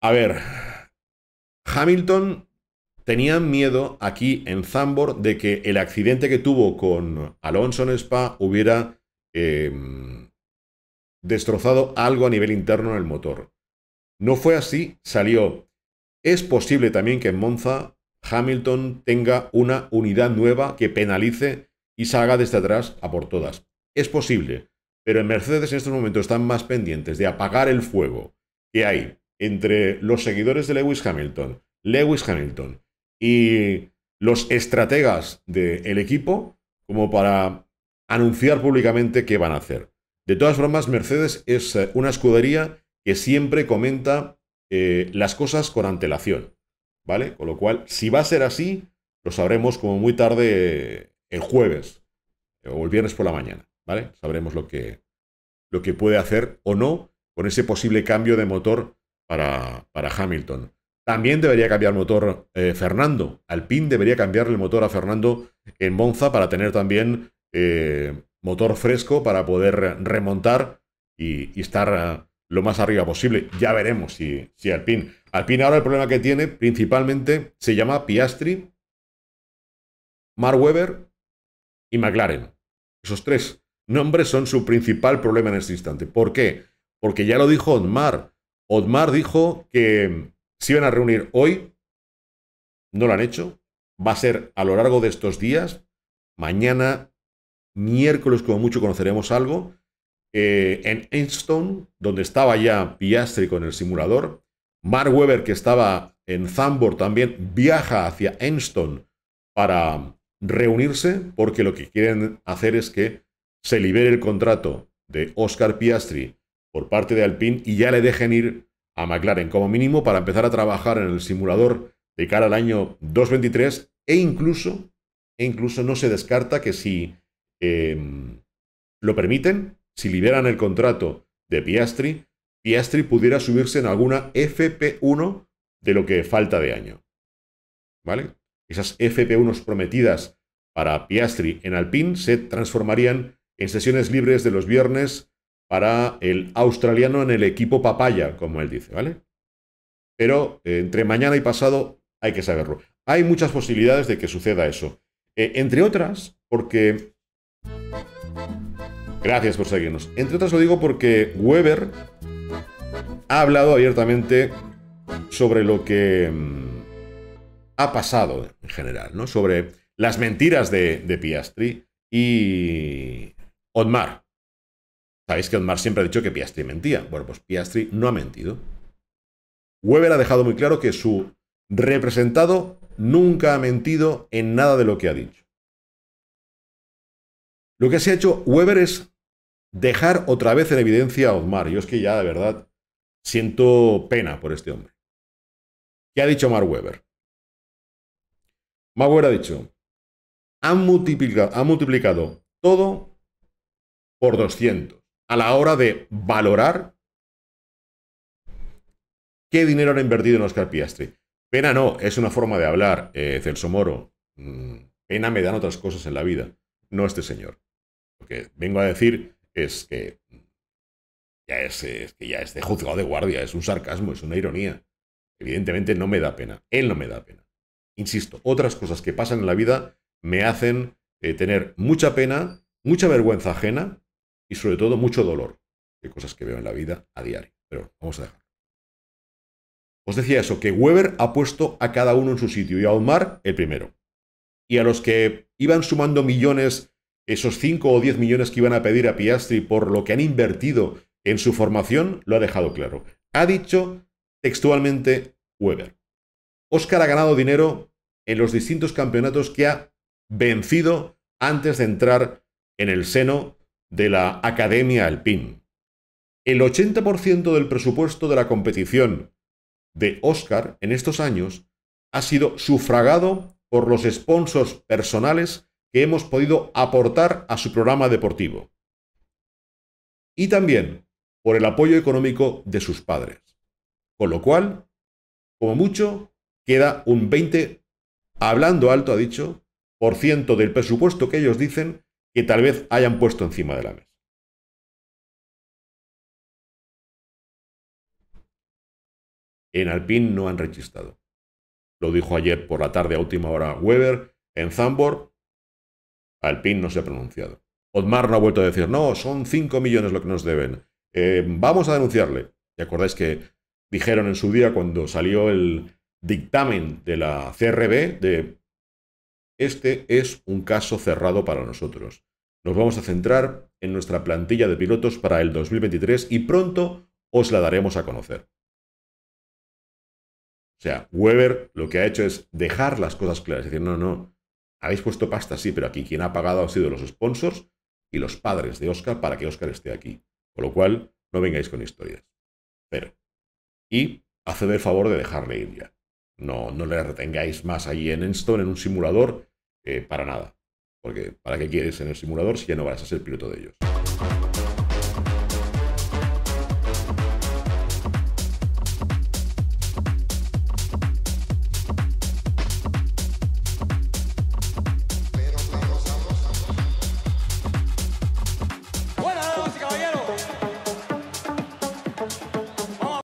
A ver, Hamilton tenía miedo aquí en Zambor de que el accidente que tuvo con Alonso en Spa hubiera em, destrozado algo a nivel interno en el motor. No fue así, salió. Es posible también que en Monza Hamilton tenga una unidad nueva que penalice y salga desde atrás a por todas. Es posible, pero en Mercedes en estos momentos están más pendientes de apagar el fuego que hay entre los seguidores de Lewis Hamilton, Lewis Hamilton y los estrategas del equipo como para anunciar públicamente qué van a hacer. De todas formas, Mercedes es eh, una escudería que siempre comenta eh, las cosas con antelación, ¿vale? Con lo cual, si va a ser así, lo sabremos como muy tarde eh, el jueves o el viernes por la mañana, ¿vale? Sabremos lo que, lo que puede hacer o no con ese posible cambio de motor para, para Hamilton. También debería cambiar motor eh, Fernando. Alpine debería cambiarle el motor a Fernando en Monza para tener también eh, motor fresco para poder remontar y, estar eh, lo más arriba posible. Ya veremos si, si Alpine. Alpine ahora el problema que tiene principalmente se llama Piastri, Mark Webber y McLaren. Esos tres nombres son su principal problema en este instante. ¿Por qué? Porque ya lo dijo Otmar. Otmar dijo que se iban a reunir hoy, no lo han hecho, va a ser a lo largo de estos días, mañana, miércoles como mucho conoceremos algo, eh, en Enstone, donde estaba ya Piastri con el simulador, Mark Webber, que estaba en Zambor también, viaja hacia Enstone para reunirse, porque lo que quieren hacer es que se libere el contrato de Oscar Piastri por parte de Alpine y ya le dejen ir a McLaren como mínimo para empezar a trabajar en el simulador de cara al año 2023 e incluso, e incluso no se descarta que si em, lo permiten, si liberan el contrato de Piastri, Piastri pudiera subirse en alguna FP1 de lo que falta de año. ¿Vale? Esas FP1 prometidas para Piastri en Alpine se transformarían en sesiones libres de los viernes para el australiano en el equipo papaya, como él dice, ¿vale? Pero eh, entre mañana y pasado hay que saberlo. Hay muchas posibilidades de que suceda eso. Eh, entre otras, porque... Gracias por seguirnos. Entre otras lo digo porque Weber ha hablado abiertamente sobre lo que mm, ha pasado en general, ¿no? Sobre las mentiras de, de Piastri y Otmar, Sabéis que Otmar siempre ha dicho que Piastri mentía. Bueno, pues Piastri no ha mentido. Weber ha dejado muy claro que su representado nunca ha mentido en nada de lo que ha dicho. Lo que se ha hecho Weber es dejar otra vez en evidencia a Otmar. Yo es que ya de verdad siento pena por este hombre. ¿Qué ha dicho Mark Weber? Mar Weber ha dicho, ha multiplicado, multiplicado todo por 200 a la hora de valorar qué dinero han invertido en Oscar Piastri. Pena no, es una forma de hablar, eh, Celso Moro. Mm, pena me dan otras cosas en la vida, no este señor. Lo que vengo a decir es que ya es, que ya de juzgado de guardia, es un sarcasmo, es una ironía. Evidentemente no me da pena, él no me da pena. Insisto, otras cosas que pasan en la vida me hacen eh, tener mucha pena, mucha vergüenza ajena, y sobre todo mucho dolor, Qué cosas que veo en la vida a diario. Pero vamos a dejar Os decía eso, que Weber ha puesto a cada uno en su sitio y a Omar el primero. Y a los que iban sumando millones, esos 5 o 10 millones que iban a pedir a Piastri por lo que han invertido en su formación, lo ha dejado claro. Ha dicho textualmente Weber. Oscar ha ganado dinero en los distintos campeonatos que ha vencido antes de entrar en el seno de la Academia Alpine. El 80% del presupuesto de la competición de Oscar en estos años ha sido sufragado por los sponsors personales que hemos podido aportar a su programa deportivo. Y también por el apoyo económico de sus padres. Con lo cual, como mucho, queda un 20, hablando alto ha dicho, por ciento del presupuesto que ellos dicen que tal vez hayan puesto encima de la mesa. En Alpine no han registrado. Lo dijo ayer por la tarde a última hora Weber. En Zambor, Alpine no se ha pronunciado. Otmar no ha vuelto a decir, no, son 5 millones lo que nos deben. Eh, vamos a denunciarle. ¿Te acordáis que dijeron en su día cuando salió el dictamen de la CRB de este es un caso cerrado para nosotros nos vamos a centrar en nuestra plantilla de pilotos para el 2023 y pronto os la daremos a conocer. O sea, Weber lo que ha hecho es dejar las cosas claras, es decir, no, no, habéis puesto pasta, sí, pero aquí quien ha pagado ha sido los sponsors y los padres de Oscar para que Oscar esté aquí. Con lo cual, no vengáis con historias. Pero. Y haced el favor de dejarle ir ya. No, no le retengáis más allí en Enstone, en un simulador, eh, para nada. Porque ¿para qué quieres en el simulador si ya no vas a ser piloto de ellos?